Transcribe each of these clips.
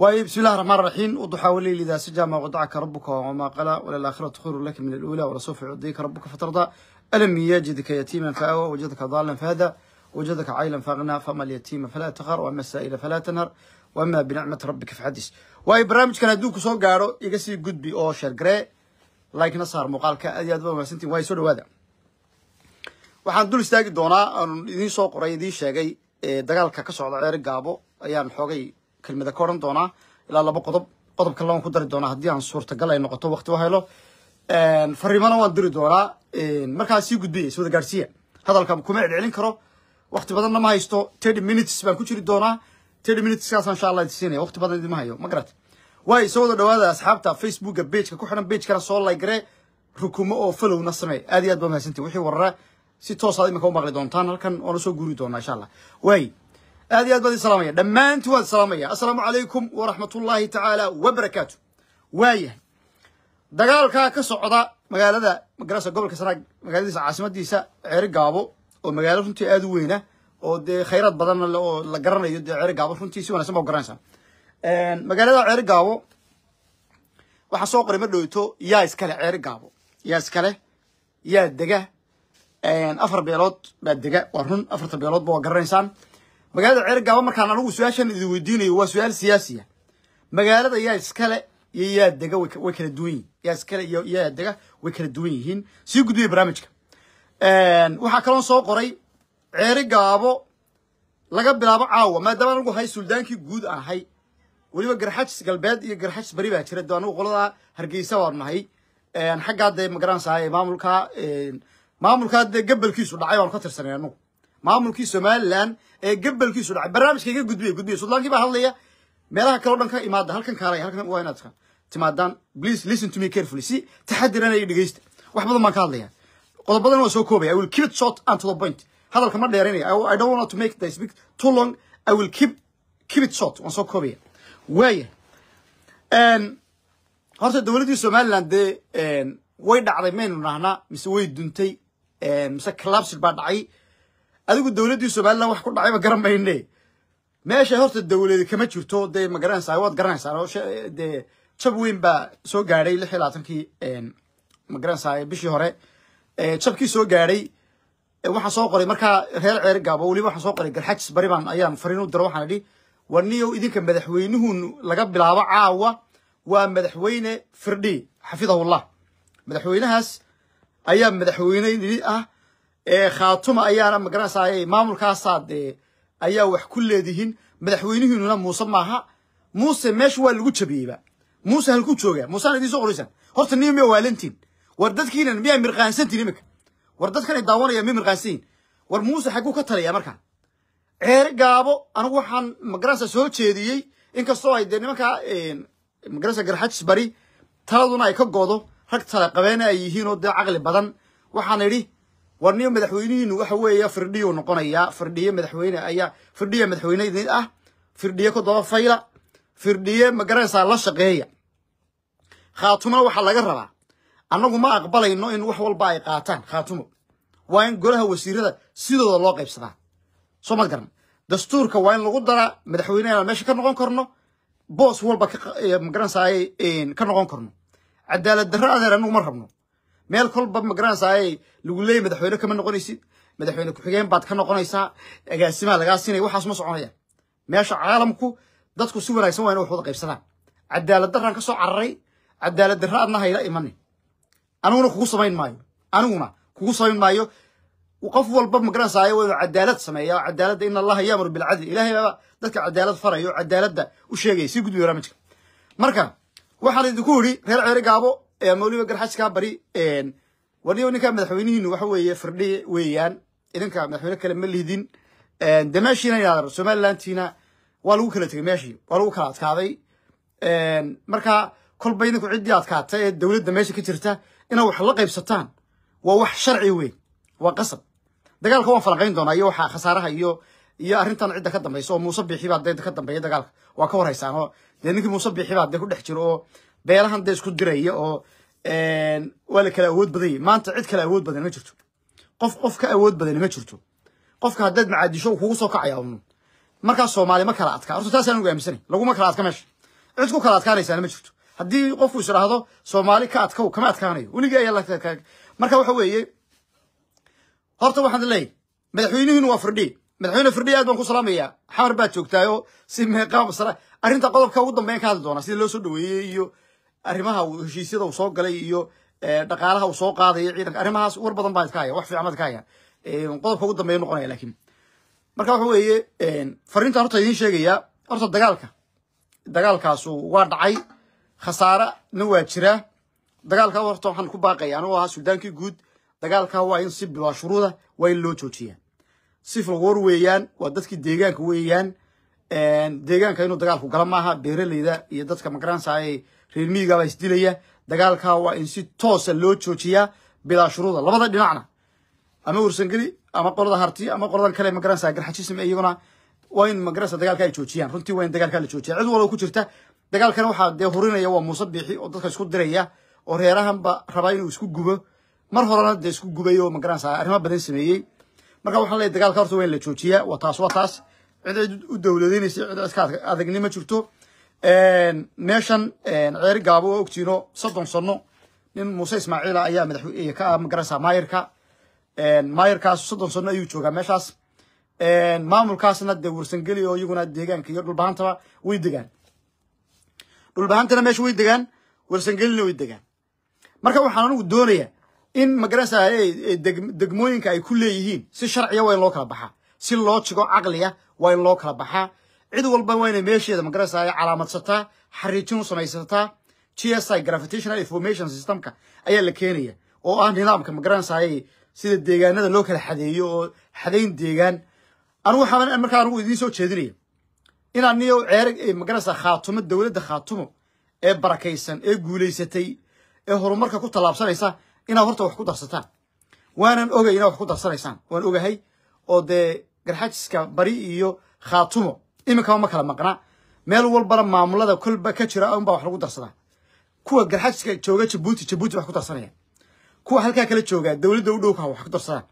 واي بسم الله الرحمن الرحيم وضحى وليل إذا سجى ما وضعك ربك وما قلى وللآخرة خير لك من الأولى ولسوف يعطيك ربك فترضى ألم يجدك يتيما فأوى وجدك ضالا فهدى وجدك عائلا فأغنى فما اليتيم فلا تقهر وأما السائل فلا تنهر وأما بنعمة ربك فحدث واي برامج كان هدوك سو قارو يقسي قد بي أو شير قري لايك نصار مقالك أدياد بابا سنتي واي سولو هذا waxaan dul istaagi doonaa aan idiin soo qoray idiin sheegay dagaalka ka socda ceer gaabo ayaan xoogay kelmada ka odhan doonaa ilaa laba qodob qodobka labaan ku dari doonaa haddii aan suurtagal ay noqoto waqti u fariimana waan diri doonaa markaa sii gudbiya is wada hadalka kuma celcelin karo waqti badanna ma haysto thirty minutes baan ku jiri doonaa thirty minuteskaas insha allah idin waqti badan idinma hayo ma garat waayo soo dhawaada asxaabta facebooka bageka ku xiran bagekana soo laygare rukumo oo falowna samee aad iyo aad baa mahadsantiin wixii warara si toosaad iminka u maqli doontaan halkan oona soo guuri doonaa insha allah waay aad iyo aad baan idin salaamaya dhammaantiin waan salaamaya assalaamu calaykum waraxmat ullaahi tacaala wabarakaatu waayahay dagaalkaa ka socda magaalada magarasa gobolka sanaag magaaladiisa caasimadiisa ceeri gaabo oo magaalo runtii aada u weyna oo dee khayraad badanna le oo la garanayo dee ceeri gaabo runtii si wanagsan ba garanaysaa magaalada ceeri gaabo waxaa soo qoray ma dhowto yaa iskale ceeri gaabo yaa iskale yaa dega afar beelood baa dega waa afarta beeloodba waa magaalada ceergaaba markaan anigu su-aashan idin weydiinayo waa su-aal siyaasiya ah. magaalada yaa iskale iyo yaa dega way kala duwan yihin yaa iskale iyo yaa dega way kala duwan yihiin sii gudbiya barnaamijka waxaa kaloon soo qoray ceeri gaabo laga bilaabo caawa maadaama anigu ahay suldaankii guud ahay weliba garxajs galbeed iyo garxajs beri baa jira de anigu qoladaa hargeysa baan nahay xaggaa dee magaranaysaay maamulkaa maamulkaa dee gabalkiisu dhacay baanu ka tirsanay anigu maamulkii somalilan ee gabalkiisu dhacay barnaamijkaiga gudbiya gudbiya sulaankii baa hadlaya meelaha kaleo dhan ka imaada halkan kaalaya halkan waa inaad timaadaan please listen to me carefully si taxadiran ay dhegeysta wax badan baan ka hadlaya qodobadan waa soo koobaya i will keep it short and to the point hadalka ma dheeraynayo i don't want to make this speak too long i will keep keep it short waan soo koobaya waaya horta dowladdii somaliland dee way dhacday maynu nahnaa mise way duntay mise collapsed baa dhacay adigu dowladdii somalilan wax ku dhacayba garan mayne meesha horta dowladi kama jirto dee ma garanaysaa waad garanaysaa dee jab weyn baa soo gaadhay lix iyo labaatankii ma garanaysaa bishii hore jabkii soo gaaday waxaan soo qoray markaa reer ceeri weliba waxaan soo qoray garxajis bari baan ayaan fariin u diro waxaan idhi warniyow idinka madaxweynuhu laga bilaabo caawa waa madaxweyne firdhi xafidahullah madaxweynahaas ayaa madaxweyne idhi ah khaatuma ayaana magaranasay maamulkaasaa dee ayaa wax ku leedihiin madaxweynihiinuna muuse maaha muuse meesha waa lagu jabiyeyba muuse halkuu jooga muusena idiin soo qoraysaan horta nim miya waalantiin war dadkiina miyaa mirqaansantiin iminka war dadkana daawanaya miya mirqaansanyihin war muuse xagguu ka talayaa markaa ceere gaabo anugu waxaan magaranasa soo jeediyey inkastoo ay dee nimanka magaranasa garxajis bari taladuna ay ka godo rag tala qabeena ay yihiinoo dee caqli badan waxaan idhi warniyo madaxweynihiinu waxa weeye firdhiyuu noqonayaa firdhiye madaxweyne ayaa firdhiye madaxweyne ah firdhiye ku daba fayla firdhiye magaraysaa la shaqeeya khaatumona waxaa laga rabaa annagu ma aqbalayno in wax walba ay qaataan khaatumo waa in golaha wasiirada sidooda loo qaybsadaa soo ma garan dastuurka waa in lagu daraa madaxweyne inaan meesha ka noqon karno boos walba eh, magaranayy eh, ka noqon karno cadaalad darro adeer anagu ma rabno meel kolba magaranaysaay lagu leeyay madaxweyne kama noqonaysid madaxweyne ku-xigeen baad ka noqonaysaa agaasimaa lagaa siinaya waxaas ma soconayaan meesha caalamku dadku si wanaagsan waa ina wax wada qaybsadaan cadaalad daraan ka soo cararay cadaalad darra adna hayla imani aniguna kugu samayn maayo aniguna kugu samayn maayo qof walba magaranaysaay waa cadaalad sameeya oo in allaha yaamuru bilcadli ilaahay baaba dadka cadaalad faraya oo u sheegaya sii gudbi barnaamijka marka waxaan idinku idhi reer ceeri gaabo mawliba garxajkaa bari waliyo ninkaa madaxweynihiinu waxa weeye firdhi weeyaan idinka madaxweyne kale ma lihdin dameeshiina inaadar somalilantiina waa lagu kala tegey meeshii waa lagu kala adkaaday marka kolba idinku ciddii adkaata ee dowladda meesha ka jirta inaad wax la qaybsataan waa wax sharci weyn waa qasab dagaalka waan falanqayn doonaa iyo waxaa khasaaraha iyo iyo arrintan cidda ka dambaysa oo muuse biixi baa ka dambeeya dagaalka waa ka warhaysaanoo dee ninkii muuse biixi baa ku dhex jiro oo beelahan dee isku diraya oo waa la kala awood badanya maanta cid kale awood badan ma jirto qof qof ka awood badan ma jirto qofka haddaad macaadisho kugu soo kacaya un soomaali ma kala adkaa horta taasaan ugu aaminsanay laguma kala adka meesha cid ku kala adkaanaysaana ma jirto haddii qofku isdhaahdo soomaali ka adkow kama adkaanayo weligii ayaa marka waxa weeye horta waxaan leeyahy madaxweynihiinu waa firdhi madaxweyne firdhi aad baan ku salaamayaa xamar baad joogtaayoo si meeqaab arrinta qodobka ugu dambeyn ka hadli doonaa sida loo soo dhaweeyey iyo arrimaha heshiisyada uu soo galay iyo eh, dhaqaalaha uu soo qaadayo ciidanka arrimahaas war badan baa iska wax fiican baa iska haya eh, qodobka ugu dambeeya noqonaya laakiin marka waxa weeye eh, fariintan horta idiin sheegaya horta dagaalka dagaalkaasu waa dhacay khasaare na waa jiraa dagaalka horta waxaan ku baaqaya anugu ahaa suldaankii guud dagaalka waa in si bilaa waa in loo joojiyaa sif lagoor weeyaan waa dadkii deegaanka weeyaan deegaanka inuu dagaalku gala maaha beeralayda iyo dadka magaransaayay reermiyigaa baa isdilaya dagaalkaa waa in si toosa ah loo joojiyaa bilaa shuruuda labada dhinacna ama ursangeli ama qolada harti ama qoladan kale magaranaysa garxajism iyaguna waa in magaranaysa dagaalka ay joojiyaan runtii waa in dagaalkaa la joojiya cid walba ku jirta dagaalkana waxaa dee hurinaya waa muuse biixi oo dadka isku diraya oo reerahanba rabaa inuu isku gubo mar horena dee isku gubay oo arrimo badan sameeyey marka waxaa leeyahay dagaalka horta waa in la joojiyaa waa taas waa taas cid cid u dowladaynaysa cid cid ka jirto meeshan ceeri gaabo oo ogtiino soddon sanno nin muuse ismaaciila ah ayaa madaxwey ka ah magarasa maayirka maayirkaas soddon sano ayuu joogaa meeshaas maamulkaasna dee warsangeli oo iyaguna deegaanka iyo dhulbahantaba way degaan dhulbahantana meesha way degaan warsangelina way degaan marka waxaan anigu doonayaa in magarasa degmooyinka ay ku leeyihiin si sharciya waa in loo kala baxaa si loo jigo caqliya waa in loo kala baxaa cid walba waa inay meesheeda magaraysa calaamadsataa xariijin u samaysataa gsi s i gravitational information systemka ayaa la keenaya oo ah nidaamka magaranaysaayay sida deegaanada loo kala xadeeyo oo xadayn deegaan anigu waxaa markaa anigu idiin soo jeedinaya inaan niyo ceer magaraysaa khaatumo dowladda khaatumo ee barakaysan ee guulaysatay ee horumarka ku tallaabsanaysa inaa horta wax ku darsataan waanan ogay inaad wax ku darsanaysaan waan ogahay oo dee garxajiska bari iyo khaatumo iminkaa ma kala maqna meel walbana maamulada kolba ka jira unbaa wax lagu darsadaa kuwa garxajiska jooga jabuuti jabuuti wax ku darsanaya kuwa halkaa kala jooga dowladda u wax ku darsadaan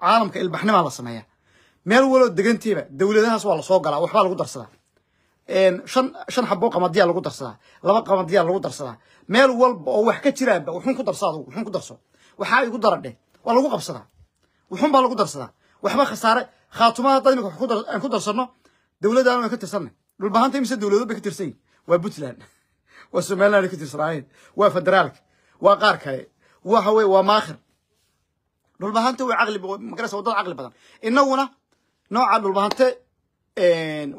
caalamka ilbaxnimaa la sameeya meel waloo degantiiba dowladahaas waa lasoo galaa waxbaa lagu darsadaa shan shan xaboo qamadiyaa lagu darsadaa laba qamadiyaa lagu darsadaa meel walba oo wax ka jiraanba wuxuun ku darsa adugu wuxuun ku darso waxaa igu dara waa lagu qabsadaa wuxuun baa lagu darsadaa waxba khasaare khaatumaha hadda iminka aan ku darsanno dowladdan waynu ka tirsanay dhulbahanta imise dowlado bay ka tirsan waa puntland waa somalilan ka tirsanaayeen waa federaalka waa qaar kale waxa weye waa maakhir dhulbahanta way caqli magaraysa waddada caqli badan innaguna nooca dhulbahante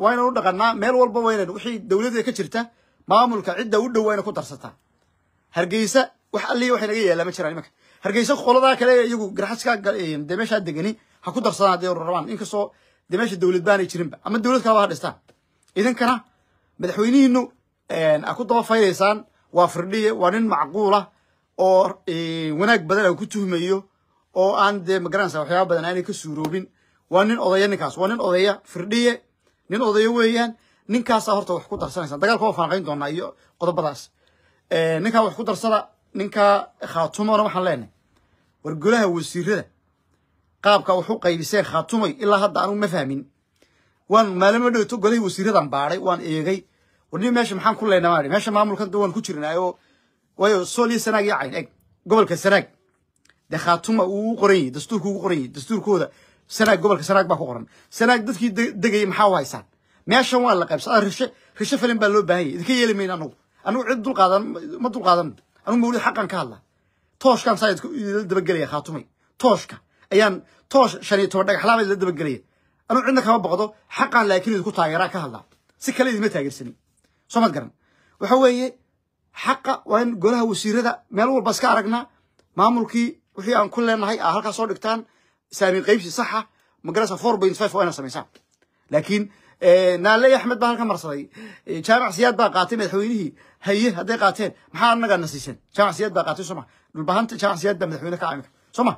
waynanu dhaqanaa meel walba waynan wixii dowladda ka jirta maamulka cidda u dhow wayna ku darsataa hargeysa wax alliya waxay naga yeelaa ma jiraan imanka hargeysa qoladaa kale iyagu garxaska dee meeshaa degani ha ku darsadaan haday rabaan inkastoo de meesha dowlad baanay jirinba ama dowlad kaleba ha dhistaan idinkana madaxweynihiinu a ku daba faydaysaan waa firdhiye waa nin macquula oo wanaag badan aan ku tuhmayo oo aan dee magaranaysa waxyaaba badan aanay ka suuroobin waa nin odaya ninkaas waa nin odaya firdhiye nin odaya weeyaan ninkaasa horta wax ku darsanaysa dagaalka waa faanqayn doonaa iyo qodobadaas ninkaa wax ku darsada ninkaa khaatumona waxaan leenahay wargolaha wasiirada qaabka wuxu qaybisee khatumay ilaa hadda anugu ma fahmin waan maalima dhowto godahii wasiiradan baadhay waan eegay warni meesha maxaan ku leynaa maa meesha maamulkan da waan ku jirnay oo waayo sanaag iyo cayn eg gobolka sanaag dee khatuma uu qoran yahy ugu qoran dastuurkooda sanaag gobolka sanaag baa ku qoran sanaag dadkii degayay maxaa u haysaan meeshan waa la qaybsa rishe rishe falin baa loo baahan idinka yeeli mayna anagu anigu cid dulqaadan ma dulqaadan anugu mawlid xaqan ka hadla tooshkan saa idila dabagelaya khatumay tooshka ayaan toosh shan iyo toban dhagax laaba idila dabagelaya anuu cidna kama boqdo xaqaan laakiin idinku taageeraa ka hadlaa si kale idinma taageersanin soo maad garan waxa weeye xaqa waa in golaha wasiirada meel walba iska aragnaa maamulkii wixii aan ku leenahay aa halkaa soo dhigtaan saamiin qaybsi saxa magarasa four point five waa ina samaysaan laakiin eh, naale axmed baa halka marsaday eh, jaamac siyaad baa qaatay madaxweynihii haye hadday qaateen maxaa annagaa na siiseen jaamac siyaad baa qaatay soo dhulbahanta jaamac siyaad baa madaxweyne ka caamir soo ma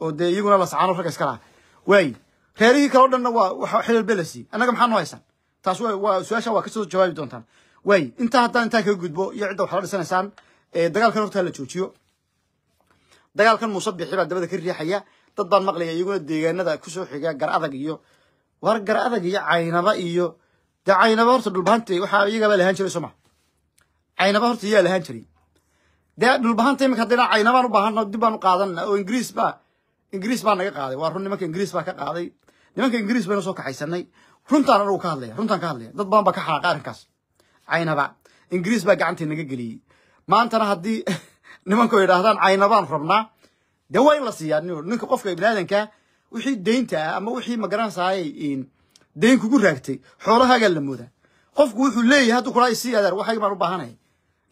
oo dee iyaguna lascaano ragga iska laha waayi reerihii kaleo dhanna waa xilal belasi annaga maxaa noo haysan taas su-aasha waa kasoo jawaabi doontaan waayi intaa haddaan intaa kaga gudbo iyo cidda wax dhisanaysaan dagaalkan horta hala joojiyo dagaalkan muuse baa dabada ka riixaya dad baan maqlaya iyaguna deegaanada kusoo xiga gar adag iyo war gar adag iyo caynaba iyo dee caynaba horta dhulbahanta waxaa iyagabaa lahaan jiray soo maa caynaba horta iyaa lahaan jiray dee dhulbahanta iminka haddayna caynabaan u baahano dib baan u qaadanna oo ingiriis baa ingiriis baa naga qaaday waa run nimanka ingiriis baa ka qaaday nimanka ingiriis baynu soo kaxaysanay runtaan anagu ka hadlaya runtaan ka hadlaya dad badan ka xanaaqay arrinkaas caynaba ingiriis baa gacantii naga geliyey maantana haddii nimanku yidhaahdaan caynabaan rabnaa dee waa in la siiyaa ninka qofka biniaadanka wixii deynta ah ama wixii magaranaysaayay deyn kugu raagtay xoolahaagaa la moodaa qofku wuxuu leeyahay hadduu kulaa isii adeer waxayg baan u baahanaya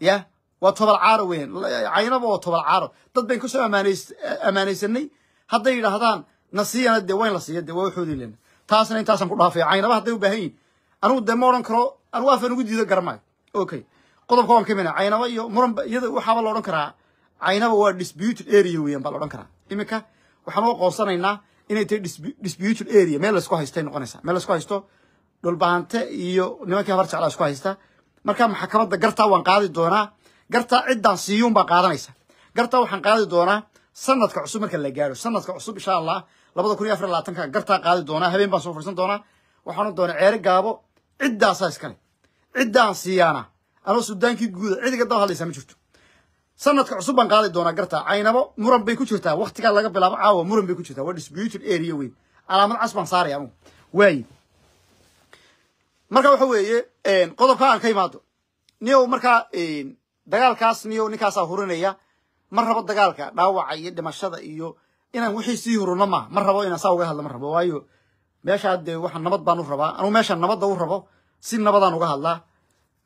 ya waa tobal caaro weyan caynaba oo tobal caaro dad baynu kasoo amaanaysanay hadday yidhaahdaan na siiyana dee wayn la siiya dee waa waxoodii lena taasna intaasaan ku dhaafaya caynaba hadday u baahan yihin anugu dee ma odhan karo arwaafaan ugu diido garamayo okay qodobka waan ka mina caynaba iyo muranba iyada waxaaba la odhan karaa caynaba waa disputed area weeyaan baa la odhan karaa iminka waxaan u inay tahay disputed area meel laisku haystay noqonaysaa meel laisku haysto dhulbaante iyo nimankii habar jeclaa isku haysta marka maxkamadda gartaa waan qaadi doonaa gartaa ciddaan siiyuun baan qaadanaysa gartaa waxaan qaadi doonaa sanadka cusub marka la gaaro sanadka cusub insha allah labada kun iyo afar labaatanka gartaa qaadi doonaa habeen baan soo fursan doonaa waxaanu doonaa ceere gaabo ciddaasaa iskale ciddaan siiyaana anoo sudaankii guuda cid iga daba hadlaysaa ma jirto sanadka cusub baan qaadi doonaa gartaa caynabo muran bay ku jirtaa waktigaa laga bilaabo caawa muran bay ku jirtaa waa disputed area weyn calaamad cas baan saaraya anugu waaye marka waxa weeye qodobka aan ka imaado niyow markaa dagaalkaas niyow ninkaasaa hurinaya ma rabo dagaalka dhaawaca iyo dhimashada iyo inaan wixii sii hurno maaha ma rabo inaan saa uga hadla ma rabo waayo meeshaa dee waxaa nabad baan u rabaa anugu meeshaan nabadda u rabo si nabadaan uga hadlaa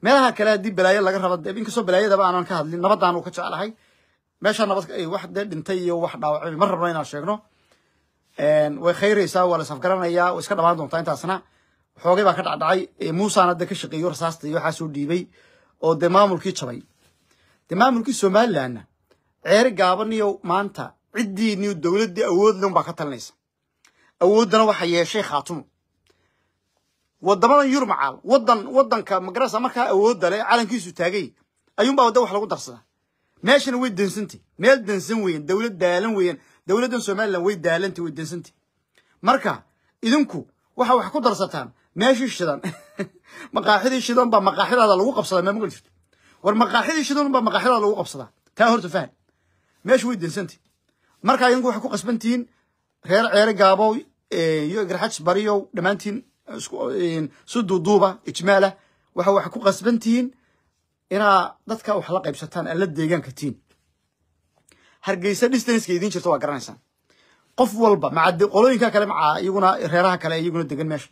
meelaha kale haddii balaayo laga raba dee inkastoo balaayadaba aanan ka hadlin nabadaan u ka jeclahay meeshaa nabad wax dee dhintay iyo wax dhaawacay ma rabno inaan sheegno way khayraysaa waa la safgaranayaa way iska dhamaan doontaa intaasna xoogay baa ka dhacdhacay muusana dee ka shaqeeyo rasaasta iyo waxaa dhiibay oo dee maamulkii jabay dee maamulkii somalilanna ceeri gaabaniyow maanta ciddiiniyo dowladdii awoodle baa ka talinaysa awooddana waxa yeeshay khaatumo wadamada yurmacaal wadan wadanka magarasa markaa awoodda le calankiisu taagay ayuunbaa wadda wax lagu darsada meeshana way densantay meel dansan weeyaan dowlad daalan weeyaan dowladdan somalilan way daalantay way densantay marka idinku waxa wax ku darsataan meeshii shidan maqaaxidii shidan baa maqaaxidaada lagu qabsadaa meema jirto war maqaaxidii shidan baa maqaaxidaada lagu qabsadaa taa horta fahan meeshu way densantah markaa idinku waxay ku qasbantihiin reer ceere gaabow iyo igarxaj bariyow dhammaantiin si duuduuba ijmaalah waxa waxay ku qasban inaa dadka wax la qaybsataan aan la deegaanka tihiin hargeysa distanska idiin jirto waa garanaysaan qof walba maca qolooyinka kale maca iyaguna reeraha kale iyaguna degan meesha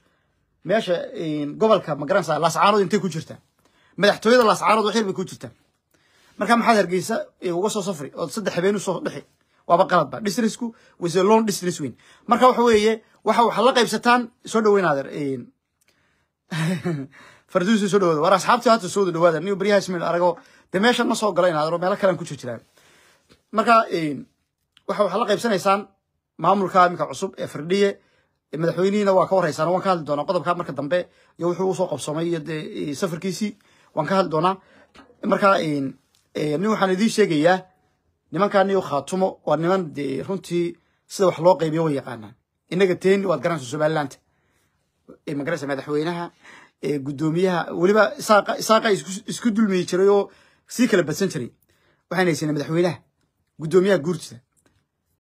meesha gobolka ma garanaysaa laascaanood intay ku jirtaan madaxtooyada laascaanood waxyar ku jirtaan marka maxaad hargeysa uga soo safri ood saddex habeen usoo dhexi waaba qaladba dhisrisku wise long dhisris weyn marka waxa weeye waxa waxaad la qaybsataan soo dhaweynaad farduusi soo dhawaada war asxaabtii hata soo dhawaada nin baryaha ismail arago dee meeshan ma soo gala inaad meelo kalean ku jirjiraan marka waxa waxaad la qaybsanaysaan maamulka iminka cusub ee firdhiye madaxweynihiina waa ka horeysaan waan ka hadli doonaa qodobka marka dambe iyo wuxuu usoo qabsoomay iyo safarkiisii waan ka hadli doonaa marka Eh, nin waxaan idiin sheegayaa nimankaani nimankaaniyo khaatumo waa niman dee runtii sida wax loo qaybiyo way yaqaanaan inaga teeni waad garanaysaa somaliland eh, magaraysa madaxweynaha eh, guddoomiyaha weliba isaaqa isku dulmiyi jiray oo sii kala badsan jiray waxaan haysanay madaxweynaha guddoomiyaha guurtida